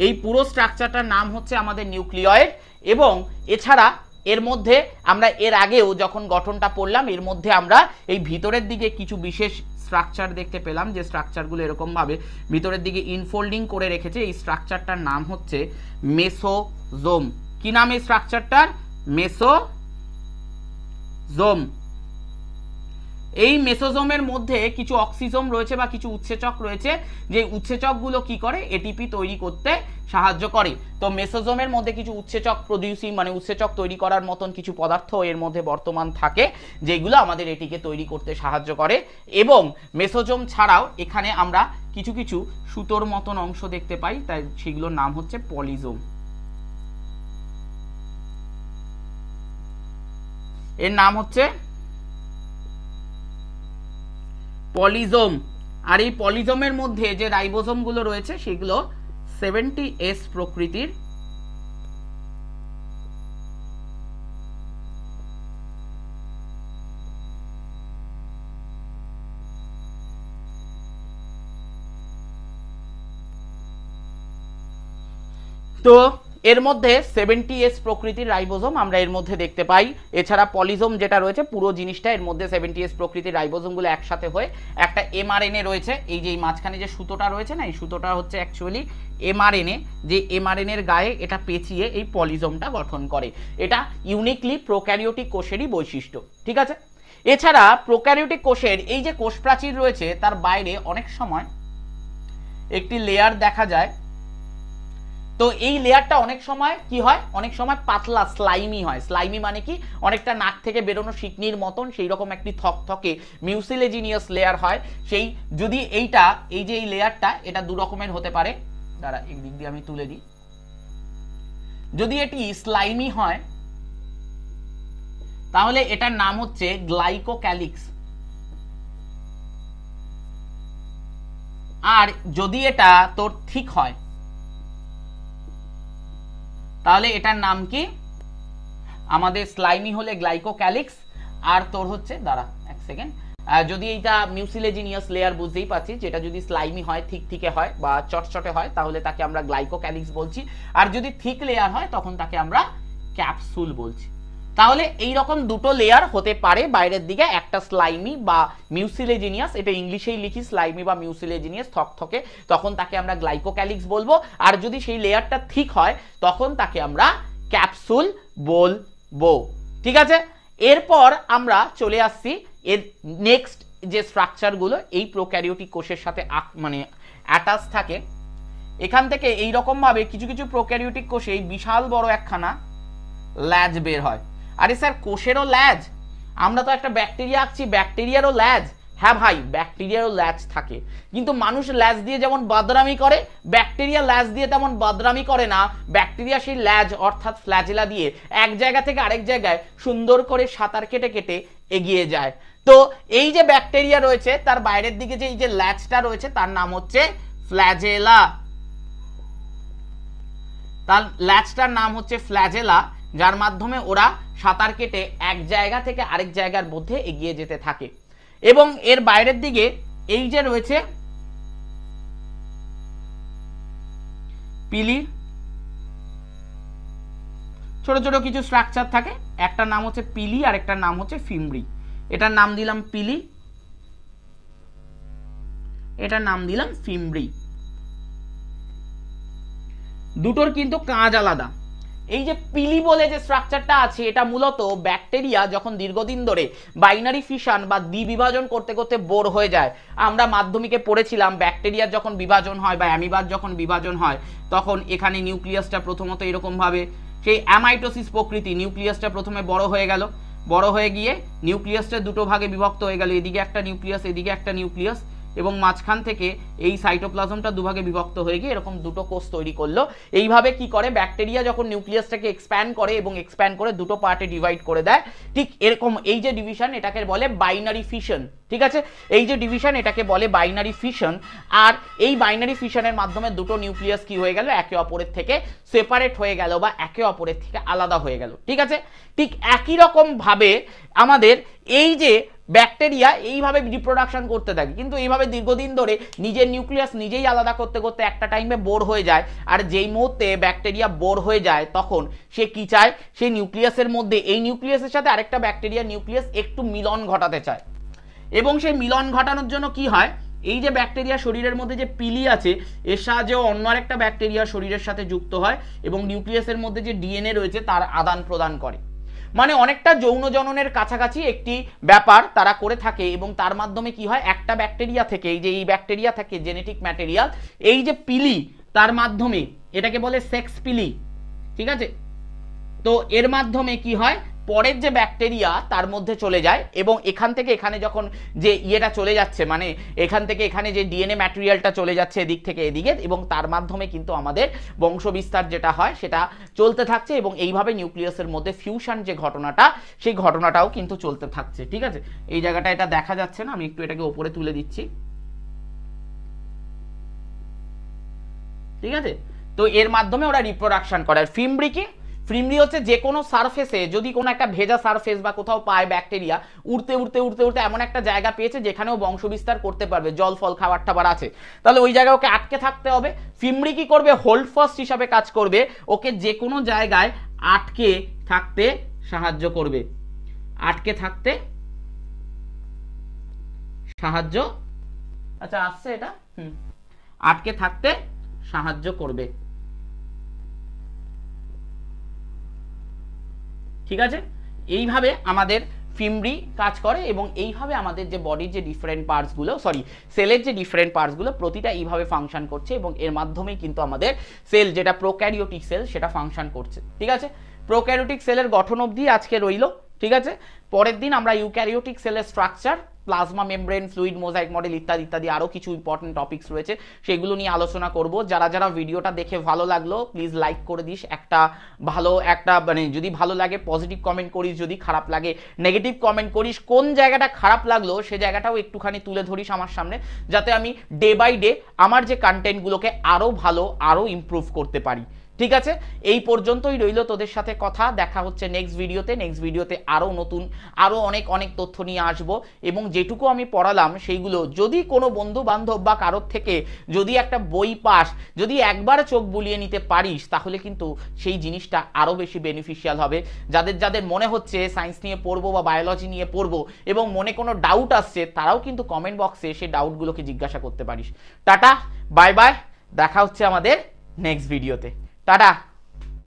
এই পুরো স্ট্রাকচারটার নাম হচ্ছে আমাদের নিউক্লিয়েড এবং এছাড়া এর মধ্যে আমরা এর আগেও যখন গঠনটা পড়লাম এর মধ্যে আমরা এই ভিতরের দিকে কিছু বিশেষ স্ট্রাকচার দেখতে পেলাম যে স্ট্রাকচারগুলো এরকমভাবে ভিতরের দিকে ইনফোল্ডিং করে রেখেছে এই স্ট্রাকচারটার নাম হচ্ছে মেসোজোম কি নাম এই স্ট্রাকচারটার মেসোজোম এই মেসোজোমের মধ্যে কিছু অক্সিজম রয়েছে বা কিছু উৎসেচক রয়েছে যে উৎসেচকগুলো কি করে এটিপি তৈরি করতে সাহায্য করে তো মেসোজোমের মধ্যে কিছু উৎসেচক প্রডিউসিং মানে উৎসেচক তৈরি করার মতন কিছু পদার্থ এর মধ্যে বর্তমান থাকে যেগুলো আমাদের এটিকে তৈরি করতে সাহায্য করে এবং মেসোজোম ছাড়াও এখানে আমরা কিছু কিছু সুতোর মতন অংশ দেখতে পাই তাই সেগুলোর নাম হচ্ছে পলিজোম এর নাম হচ্ছে পলিজোম আর এই পলিজমের মধ্যে যে গুলো রয়েছে সেগুলো সেভেন্টি এস প্রকৃতির তো এর মধ্যে সেভেন্টি এস প্রকৃতির রাইবোজম আমরা এর মধ্যে দেখতে পাই এছাড়া পলিজোম যেটা রয়েছে পুরো জিনিসটা এর মধ্যে সেভেন্টি এস প্রকৃতির রাইবোজোমগুলো একসাথে হয়ে একটা এমআরএনএ রয়েছে এই যে মাঝখানে যে সুতোটা রয়েছে না এই সুতোটা হচ্ছে অ্যাকচুয়ালি এমআরএনএ যে এমআরএনএর গায়ে এটা পেঁচিয়ে এই পলিজোমটা গঠন করে এটা ইউনিকলি প্রোক্যারিওটিক কোষেরই বৈশিষ্ট্য ঠিক আছে এছাড়া প্রোক্যারিওটিক কোষের এই যে কোষ প্রাচীর রয়েছে তার বাইরে অনেক সময় একটি লেয়ার দেখা যায় তো এই লেয়ারটা অনেক সময় কি হয় অনেক সময় পাতলা স্লাইমি হয় স্লাইমি মানে কি অনেকটা নাক থেকে বেরোনো শিকনির মতন সেই রকম একটি থক থকে মিউসিলেজিনিয়াস লেয়ার হয় সেই যদি এইটা এই যে এই লেয়ারটা এটা দু রকমের হতে পারে দাঁড়া এই দিক দিয়ে আমি তুলে দিই যদি এটি স্লাইমি হয় তাহলে এটার নাম হচ্ছে গ্লাইকোক্যালিক্স আর যদি এটা তোর ঠিক হয় তাহলে এটার নাম কি আমাদের স্লাইমি হলে গ্লাইকোক্যালিক্স আর তোর হচ্ছে দাঁড়া এক সেকেন্ড যদি এইটা মিউসিলেজিনিয়াস লেয়ার বুঝতেই পারছি যেটা যদি স্লাইমি হয় থিক থিকে হয় বা চটচটে হয় তাহলে তাকে আমরা গ্লাইকোক্যালিক্স বলছি আর যদি থিক লেয়ার হয় তখন তাকে আমরা ক্যাপসুল বলছি তাহলে এই রকম দুটো লেয়ার হতে পারে বাইরের দিকে একটা স্লাইমি বা মিউসিলেজিনিয়াস এটা ইংলিশেই লিখি স্লাইমি বা মিউসিলেজিনিয়াস থকথকে তখন তাকে আমরা গ্লাইকোক্যালিক্স বলবো আর যদি সেই লেয়ারটা ঠিক হয় তখন তাকে আমরা ক্যাপসুল বলবো ঠিক আছে এরপর আমরা চলে আসছি এর নেক্সট যে স্ট্রাকচারগুলো এই প্রোক্যারিওটিক কোষের সাথে মানে অ্যাটাচ থাকে এখান থেকে এই কিছু কিছু প্রোক্যারিওটিক কোষে বিশাল বড় একখানা ল্যাজ বের হয় আরে স্যার কোষেরও ল্যাজ আমরা তো একটা ব্যাকটেরিয়া আঁকছি ব্যাকটেরিয়ারও ল্যাজ হ্যাঁ ভাই ব্যাকটেরিয়ারও ল্যাজ থাকে কিন্তু মানুষ ল্যাজ দিয়ে যেমন বাদরামি করে ব্যাকটেরিয়া ল্যাজ দিয়ে তেমন বাদরামি করে না ব্যাকটেরিয়া সেই ল্যাজ অর্থাৎ ফ্ল্যাজেলা দিয়ে এক জায়গা থেকে আরেক জায়গায় সুন্দর করে সাঁতার কেটে কেটে এগিয়ে যায় তো এই যে ব্যাকটেরিয়া রয়েছে তার বাইরের দিকে যে এই যে ল্যাজটা রয়েছে তার নাম হচ্ছে ফ্ল্যাজেলা তার ল্যাজটার নাম হচ্ছে ফ্ল্যাজেলা যার মাধ্যমে ওরা সাঁতার কেটে এক জায়গা থেকে আরেক জায়গার মধ্যে এগিয়ে যেতে থাকে এবং এর বাইরের দিকে এই যে রয়েছে পিলি ছোট ছোট কিছু স্ট্রাকচার থাকে একটা নাম হচ্ছে পিলি আর একটা নাম হচ্ছে ফিমড়ি এটার নাম দিলাম পিলি এটার নাম দিলাম ফিমড়ি দুটোর কিন্তু কাজ আলাদা এই যে পিলি বলে যে স্ট্রাকচারটা আছে এটা মূলত ব্যাকটেরিয়া যখন দীর্ঘদিন ধরে বাইনারি ফিশন বা দ্বিবিভাজন করতে করতে বোর হয়ে যায় আমরা মাধ্যমিকে পড়েছিলাম ব্যাকটেরিয়ার যখন বিভাজন হয় বা অ্যামিবার যখন বিভাজন হয় তখন এখানে নিউক্লিয়াসটা প্রথমত এরকমভাবে সেই অ্যামাইটোসিস প্রকৃতি নিউক্লিয়াসটা প্রথমে বড় হয়ে গেল বড় হয়ে গিয়ে নিউক্লিয়াসটা দুটো ভাগে বিভক্ত হয়ে গেল এদিকে একটা নিউক্লিয়াস এদিকে একটা নিউক্লিয়াস এবং মাঝখান থেকে এই সাইটোপ্লাজমটা দুভাগে বিভক্ত হয়ে গিয়ে এরকম দুটো কোষ তৈরি করলো এইভাবে কি করে ব্যাকটেরিয়া যখন নিউক্লিয়াসটাকে এক্সপ্যান্ড করে এবং এক্সপ্যান্ড করে দুটো পার্টে ডিভাইড করে দেয় ঠিক এরকম এই যে ডিভিশন এটাকে বলে বাইনারি ফিশন ঠিক আছে এই যে ডিভিশন এটাকে বলে বাইনারি ফিশন আর এই বাইনারি ফিশনের মাধ্যমে দুটো নিউক্লিয়াস কি হয়ে গেল একে অপরের থেকে সেপারেট হয়ে গেল বা একে অপরের থেকে আলাদা হয়ে গেল ঠিক আছে ঠিক একই রকমভাবে আমাদের এই যে ব্যাকটেরিয়া এইভাবে রিপ্রোডাকশন করতে থাকে কিন্তু এইভাবে দীর্ঘদিন ধরে নিজের নিউক্লিয়াস নিজেই আলাদা করতে করতে একটা টাইমে বোর হয়ে যায় আর যেই মুহূর্তে ব্যাকটেরিয়া বোর হয়ে যায় তখন সে কি চায় সে নিউক্লিয়াসের মধ্যে এই নিউক্লিয়াসের সাথে আরেকটা ব্যাকটেরিয়া নিউক্লিয়াস একটু মিলন ঘটাতে চায় এবং সেই মিলন ঘটানোর জন্য কি হয় এই যে ব্যাকটেরিয়া শরীরের মধ্যে যে পিলি আছে এর সাহায্যেও অন্য আরেকটা ব্যাকটেরিয়া শরীরের সাথে যুক্ত হয় এবং নিউক্লিয়াসের মধ্যে যে ডিএনএ রয়েছে তার আদান প্রদান করে মানে অনেকটা যৌন জননের কাছাকাছি একটি ব্যাপার তারা করে থাকে এবং তার মাধ্যমে কি হয় একটা ব্যাকটেরিয়া থেকে এই যে এই ব্যাকটেরিয়া থাকে জেনেটিক ম্যাটেরিয়াল এই যে পিলি তার মাধ্যমে এটাকে বলে সেক্স পিলি ঠিক আছে তো এর মাধ্যমে কি হয় পরের যে ব্যাকটেরিয়া তার মধ্যে চলে যায় এবং এখান থেকে এখানে যখন যে ইয়েটা চলে যাচ্ছে মানে এখান থেকে এখানে যে ডিএনএ ম্যাটেরিয়ালটা চলে যাচ্ছে এদিক থেকে এদিকে এবং তার মাধ্যমে কিন্তু আমাদের বংশবিস্তার যেটা হয় সেটা চলতে থাকছে এবং এইভাবে নিউক্লিয়াসের মধ্যে ফিউশন যে ঘটনাটা সেই ঘটনাটাও কিন্তু চলতে থাকছে ঠিক আছে এই জায়গাটা এটা দেখা যাচ্ছে না আমি একটু এটাকে ওপরে তুলে দিচ্ছি ঠিক আছে তো এর মাধ্যমে ওরা রিপ্রোডাকশন করে আর ব্রিকিং ফ্রিমলি হচ্ছে যে কোনো সারফেসে যদি কোনো একটা ভেজা সারফেস বা কোথাও পায় ব্যাকটেরিয়া উড়তে উড়তে উড়তে উড়তে এমন একটা জায়গা পেয়েছে যেখানেও বংশবিস্তার করতে পারবে জল ফল খাবার টাবার আছে তাহলে ওই জায়গায় ওকে আটকে থাকতে হবে ফিমড়ি কি করবে হোল্ড ফার্স্ট হিসাবে কাজ করবে ওকে যে কোনো জায়গায় আটকে থাকতে সাহায্য করবে আটকে থাকতে সাহায্য আচ্ছা আসছে এটা হুম আটকে থাকতে সাহায্য করবে ঠিক আছে এইভাবে আমাদের ফিমরি কাজ করে এবং এইভাবে আমাদের যে বডির যে ডিফারেন্ট পার্টসগুলো সরি সেলের যে ডিফারেন্ট পার্টসগুলো প্রতিটা এইভাবে ফাংশন করছে এবং এর মাধ্যমেই কিন্তু আমাদের সেল যেটা প্রোক্যারিওটিক সেল সেটা ফাংশন করছে ঠিক আছে প্রোক্যারিওটিক সেলের গঠন অবধি আজকে রইল ঠিক আছে পরের দিন আমরা ইউক্যারিওটিক সেলের structure plasma membrane fluid mosaic model ইত্যাদি ইত্যাদি আরও কিছু ইম্পর্টেন্ট টপিক্স রয়েছে সেগুলো নিয়ে আলোচনা করব যারা যারা ভিডিওটা দেখে ভালো লাগলো প্লিজ লাইক করে দিস একটা ভালো একটা মানে যদি ভালো লাগে পজিটিভ কমেন্ট করিস যদি খারাপ লাগে নেগেটিভ কমেন্ট করিস কোন জায়গাটা খারাপ লাগলো সে জায়গাটাও একটুখানি তুলে ধরিস আমার সামনে যাতে আমি ডে বাই ডে আমার যে কন্টেন্টগুলোকে আরও ভালো আরও ইম্প্রুভ করতে পারি ঠিক আছে এই পর্যন্তই রইল তোদের সাথে কথা দেখা হচ্ছে নেক্সট ভিডিওতে নেক্সট ভিডিওতে আরও নতুন আরও অনেক অনেক তথ্য নিয়ে আসব এবং যেটুকু আমি পড়ালাম সেইগুলো যদি কোনো বন্ধু বান্ধব বা কারোর থেকে যদি একটা বই পাস যদি একবার চোখ বুলিয়ে নিতে পারিস তাহলে কিন্তু সেই জিনিসটা আরও বেশি বেনিফিশিয়াল হবে যাদের যাদের মনে হচ্ছে সায়েন্স নিয়ে পড়বো বা বায়োলজি নিয়ে পড়বো এবং মনে কোনো ডাউট আসছে তারাও কিন্তু কমেন্ট বক্সে সেই ডাউটগুলোকে জিজ্ঞাসা করতে পারিস টাটা বাই বাই দেখা হচ্ছে আমাদের নেক্সট ভিডিওতে Tuh ada